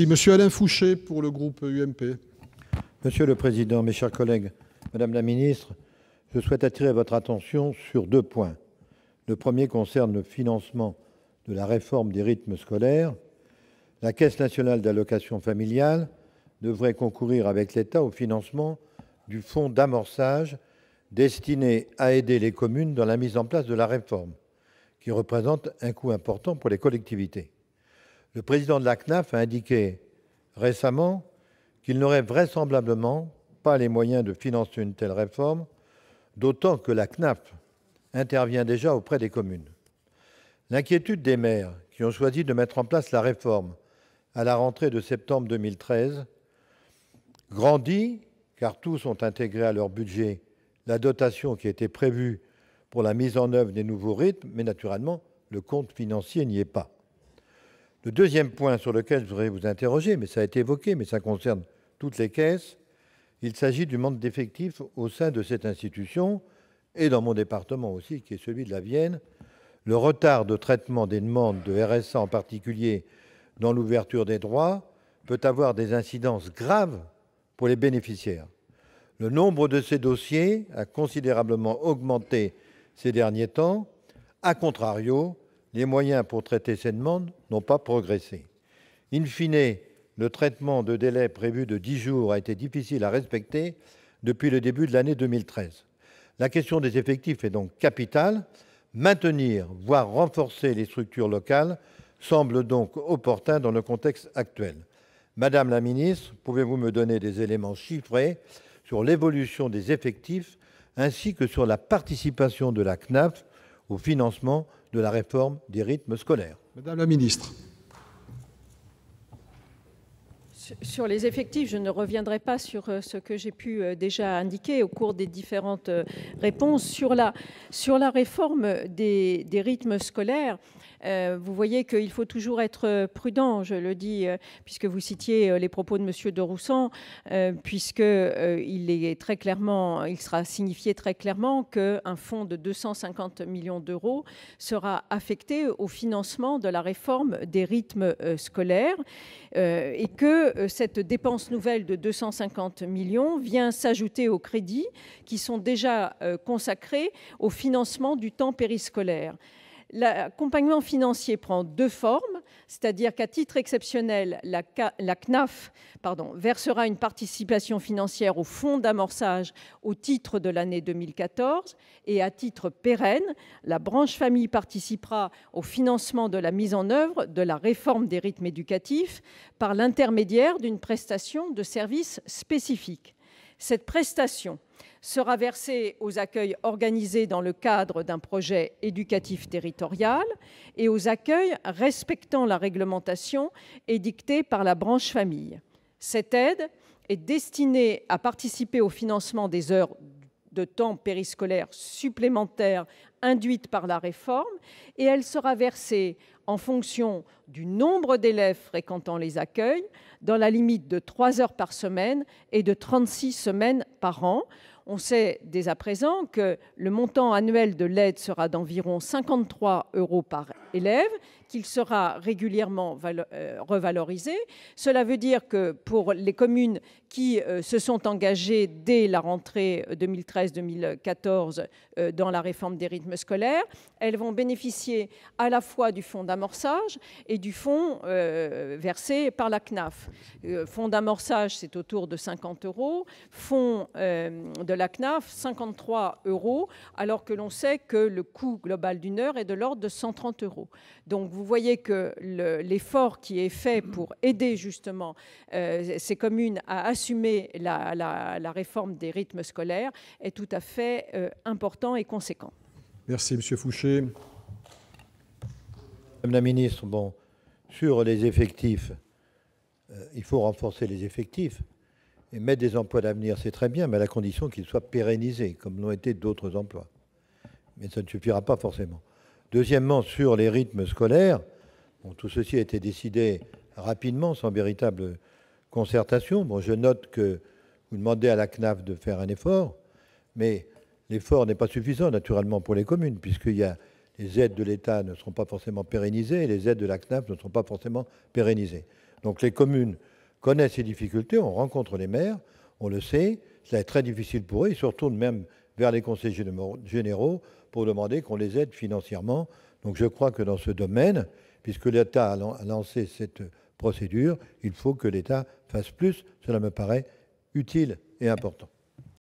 Monsieur Alain Fouché pour le groupe UMP. Monsieur le Président, mes chers collègues, Madame la Ministre, je souhaite attirer votre attention sur deux points. Le premier concerne le financement de la réforme des rythmes scolaires. La Caisse nationale d'allocation familiale devrait concourir avec l'État au financement du fonds d'amorçage destiné à aider les communes dans la mise en place de la réforme, qui représente un coût important pour les collectivités. Le président de la CNAF a indiqué récemment qu'il n'aurait vraisemblablement pas les moyens de financer une telle réforme, d'autant que la CNAF intervient déjà auprès des communes. L'inquiétude des maires qui ont choisi de mettre en place la réforme à la rentrée de septembre 2013 grandit, car tous ont intégré à leur budget la dotation qui était prévue pour la mise en œuvre des nouveaux rythmes, mais naturellement, le compte financier n'y est pas. Le deuxième point sur lequel je voudrais vous interroger, mais ça a été évoqué, mais ça concerne toutes les caisses, il s'agit du manque d'effectifs au sein de cette institution et dans mon département aussi, qui est celui de la Vienne. Le retard de traitement des demandes de RSA en particulier dans l'ouverture des droits peut avoir des incidences graves pour les bénéficiaires. Le nombre de ces dossiers a considérablement augmenté ces derniers temps. A contrario, les moyens pour traiter ces demandes n'ont pas progressé., In fine, le traitement de délais prévu de 10 jours a été difficile à respecter depuis le début de l'année 2013. La question des effectifs est donc capitale. Maintenir, voire renforcer les structures locales semble donc opportun dans le contexte actuel. Madame la ministre, pouvez-vous me donner des éléments chiffrés sur l'évolution des effectifs ainsi que sur la participation de la CNAF au financement de la réforme des rythmes scolaires. Madame la ministre. Sur les effectifs, je ne reviendrai pas sur euh, ce que j'ai pu euh, déjà indiquer au cours des différentes euh, réponses. Sur la, sur la réforme des, des rythmes scolaires, euh, vous voyez qu'il faut toujours être euh, prudent, je le dis, euh, puisque vous citiez les propos de M. de Roussan, puisqu'il il sera signifié très clairement qu'un fonds de 250 millions d'euros sera affecté au financement de la réforme des rythmes scolaires et que cette dépense nouvelle de 250 millions vient s'ajouter aux crédits qui sont déjà consacrés au financement du temps périscolaire. L'accompagnement financier prend deux formes, c'est-à-dire qu'à titre exceptionnel, la, CNAF versera une participation financière au fonds d'amorçage au titre de l'année 2014 et à titre pérenne, la branche famille participera au financement de la mise en œuvre de la réforme des rythmes éducatifs par l'intermédiaire d'une prestation de services spécifiques. Cette prestation sera versée aux accueils organisés dans le cadre d'un projet éducatif territorial et aux accueils respectant la réglementation édictée par la branche famille. Cette aide est destinée à participer au financement des heures de temps périscolaire supplémentaire induite par la réforme et elle sera versée en fonction du nombre d'élèves fréquentant les accueils dans la limite de 3 heures par semaine et de 36 semaines par an. On sait dès à présent que le montant annuel de l'aide sera d'environ 53 euros par élève qu'il sera régulièrement euh, revalorisé. Cela veut dire que pour les communes qui euh, se sont engagées dès la rentrée 2013-2014 euh, dans la réforme des rythmes scolaires, elles vont bénéficier à la fois du fonds d'amorçage et du fonds versé par la CNAF. Fonds d'amorçage, c'est autour de 50 euros. Fonds de la CNAF, 53 euros, alors que l'on sait que le coût global d'une heure est de l'ordre de 130 euros. Donc vous vous voyez que l'effort qui est fait pour aider justement euh, ces communes à assumer la, réforme des rythmes scolaires est tout à fait euh, important et conséquent. Merci, Monsieur Fouché. Madame la ministre, bon, sur les effectifs, euh, il faut renforcer les effectifs. Et mettre des emplois d'avenir, c'est très bien, mais à la condition qu'ils soient pérennisés, comme l'ont été d'autres emplois. Mais ça ne suffira pas forcément. Deuxièmement, sur les rythmes scolaires, tout ceci a été décidé rapidement, sans véritable concertation. Bon, je note que vous demandez à la CNAF de faire un effort, mais l'effort n'est pas suffisant naturellement pour les communes, puisque les aides de l'État ne seront pas forcément pérennisées et les aides de la CNAF ne sont pas forcément pérennisées. Donc les communes connaissent ces difficultés, on rencontre les maires, on le sait, cela est très difficile pour eux, ils se retournent même vers les conseils généraux pour demander qu'on les aide financièrement. Donc je crois que dans ce domaine, puisque l'État a lancé cette procédure, il faut que l'État fasse plus. Cela me paraît utile et important.